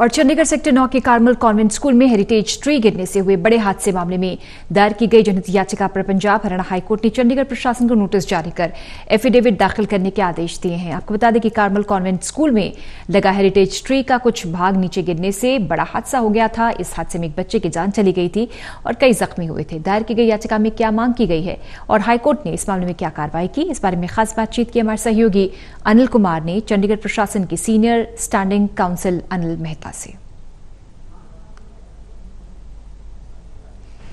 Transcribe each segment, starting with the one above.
और चंडीगढ़ सेक्टर नौ के कार्मल कॉन्वेंट स्कूल में हेरिटेज ट्री गिरने से हुए बड़े हादसे मामले में दायर की गई जनहित याचिका पर पंजाब हरियाणा हाईकोर्ट ने चंडीगढ़ प्रशासन को नोटिस जारी कर एफिडेविट दाखिल करने के आदेश दिए हैं आपको बता दें कि कार्मल कॉन्वेंट स्कूल में लगा हेरिटेज ट्री का कुछ भाग नीचे गिरने से बड़ा हादसा हो गया था इस हादसे में एक बच्चे की जान चली गई थी और कई जख्मी हुए थे दायर की गई याचिका में क्या मांग की गई है और हाईकोर्ट ने इस मामले में क्या कार्रवाई की इस बारे में खास बातचीत की हमारे सहयोगी अनिल कुमार ने चंडीगढ़ प्रशासन की senior standing counsel Anil Mehta પાસે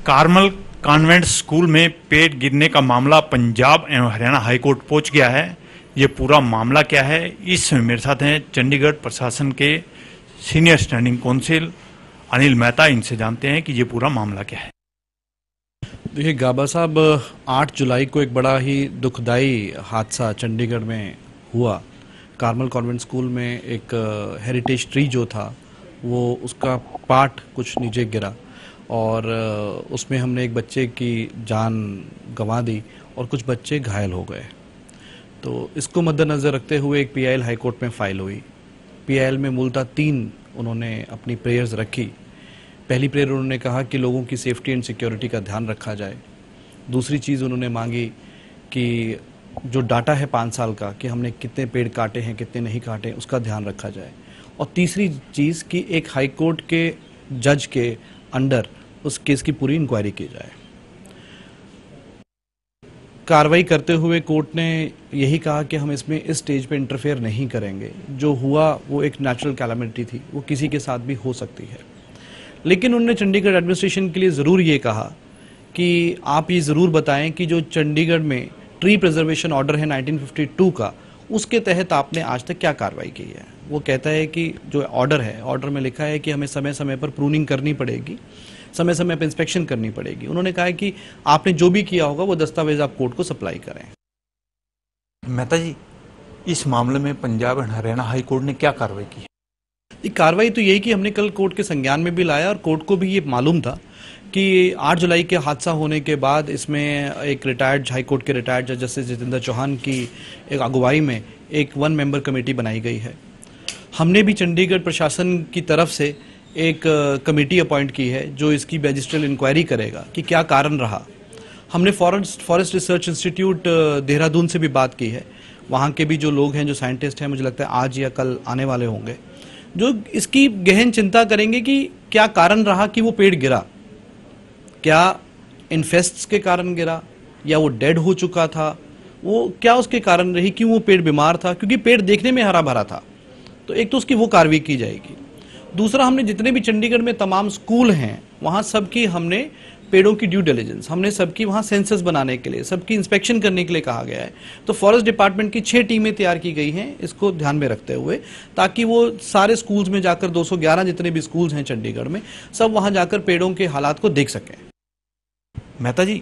कार्मल कॉन्वेंट स्कूल में पेड़ गिरने का मामला पंजाब एवं हरियाणा हाईकोर्ट पहुंच गया है ये पूरा मामला क्या है इस समय मेरे साथ हैं चंडीगढ़ प्रशासन के senior standing counsel Anil Mehta इनसे जानते हैं कि ये पूरा मामला क्या है देखिए गाबा साहब 8 जुलाई को एक बड़ा ही दुखदाई हादसा चंडीगढ़ में हुआ कार्मल कॉन्वेंट स्कूल में एक हेरिटेज ट्री जो था वो उसका पार्ट कुछ नीचे गिरा और उसमें हमने एक बच्चे की जान गंवा दी और कुछ बच्चे घायल हो गए तो इसको मद्देनज़र रखते हुए एक पी पीआईएल हाईकोर्ट में फ़ाइल हुई पीआईएल में मूलतः तीन उन्होंने अपनी प्रेयर्स रखी पहली प्रेयर उन्होंने कहा कि लोगों की सेफ्टी एंड सिक्योरिटी का ध्यान रखा जाए दूसरी चीज़ उन्होंने मांगी कि जो डाटा है पाँच साल का कि हमने कितने पेड़ काटे हैं कितने नहीं काटे उसका ध्यान रखा जाए और तीसरी चीज़ कि एक हाई कोर्ट के जज के अंडर उस केस की पूरी इंक्वायरी की जाए कार्रवाई करते हुए कोर्ट ने यही कहा कि हम इसमें इस स्टेज पे इंटरफेयर नहीं करेंगे जो हुआ वो एक नेचुरल कैलामिटी थी वो किसी के साथ भी हो सकती है लेकिन उनने चंडीगढ़ एडमिनिस्ट्रेशन के लिए ज़रूर ये कहा कि आप ये ज़रूर बताएं कि जो चंडीगढ़ में ट्री प्रिजर्वेशन ऑर्डर है 1952 का उसके तहत आपने आज तक क्या कार्रवाई की है वो कहता है कि जो ऑर्डर है ऑर्डर में लिखा है कि हमें समय समय पर प्रूनिंग करनी पड़ेगी समय समय पर इंस्पेक्शन करनी पड़ेगी उन्होंने कहा है कि आपने जो भी किया होगा वो दस्तावेज आप कोर्ट को सप्लाई करें मेहता जी इस मामले में Punjab and Haryana high court ने क्या कार्रवाई की कार्रवाई तो यही कि हमने कल कोर्ट के संज्ञान में भी लाया और कोर्ट को भी ये मालूम था कि 8 जुलाई के हादसा होने के बाद इसमें एक रिटायर्ड हाईकोर्ट के रिटायर्ड जज जस्टिस जितेंद्र चौहान की एक अगुवाई में एक वन मेंबर कमेटी बनाई गई है हमने भी चंडीगढ़ प्रशासन की तरफ से एक कमेटी अपॉइंट की है जो इसकी बेजिस्ट्रल इंक्वायरी करेगा कि क्या कारण रहा हमने forest forest research institute Dehradun से भी बात की है वहाँ के भी जो लोग हैं जो साइंटिस्ट हैं मुझे लगता है आज या कल आने वाले होंगे जो इसकी गहन चिंता करेंगे कि क्या कारण रहा कि वो पेड़ गिरा क्या इन्फेस्ट्स के कारण गिरा या वो डेड हो चुका था वो क्या उसके कारण रही क्यों वो पेड़ बीमार था क्योंकि पेड़ देखने में हरा भरा था तो एक तो उसकी वो कार्रवाई की जाएगी दूसरा हमने जितने भी चंडीगढ़ में तमाम स्कूल हैं वहाँ सबकी हमने पेड़ों की ड्यू डिलीजेंस हमने सबकी वहाँ सेंसस बनाने के लिए सबकी इंस्पेक्शन करने के लिए कहा गया है तो फॉरेस्ट डिपार्टमेंट की छः टीमें तैयार की गई हैं इसको ध्यान में रखते हुए ताकि वो सारे स्कूल्स में जाकर 211 जितने भी स्कूल्स हैं चंडीगढ़ में सब वहाँ जाकर पेड़ों के हालात को देख सकें मेहता जी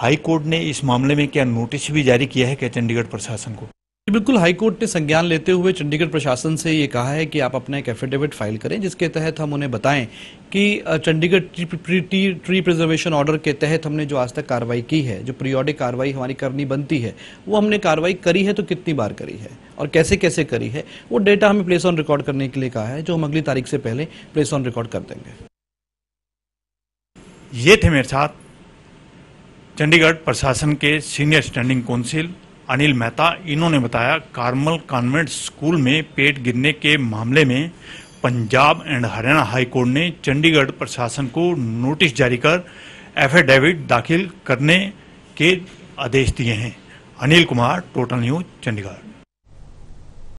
हाई कोर्ट ने इस मामले में क्या नोटिस भी जारी किया है क्या चंडीगढ़ प्रशासन को बिल्कुल हाईकोर्ट ने संज्ञान लेते हुए चंडीगढ़ प्रशासन से ये कहा है कि आप अपना एक एफिडेविट फाइल करें जिसके तहत हम उन्हें बताएं कि Chandigarh tree, tree, preservation order के तहत हमने जो आज तक कार्रवाई की है जो प्रियोडिक कार्रवाई हमारी करनी बनती है वो हमने कार्रवाई करी है तो कितनी बार करी है और कैसे कैसे करी है वो डेटा हमें प्लेस ऑन रिकॉर्ड करने के लिए कहा है जो हम अगली तारीख से पहले प्लेस ऑन रिकॉर्ड कर देंगे ये थे मेरे साथ चंडीगढ़ प्रशासन के senior standing counsel Anil Mehta इन्होंने बताया कार्मल कॉन्वेंट स्कूल में पेट गिरने के मामले में पंजाब एंड हरियाणा हाईकोर्ट ने चंडीगढ़ प्रशासन को नोटिस जारी कर एफिडेविट दाखिल करने के आदेश दिए हैं अनिल कुमार टोटल न्यूज चंडीगढ़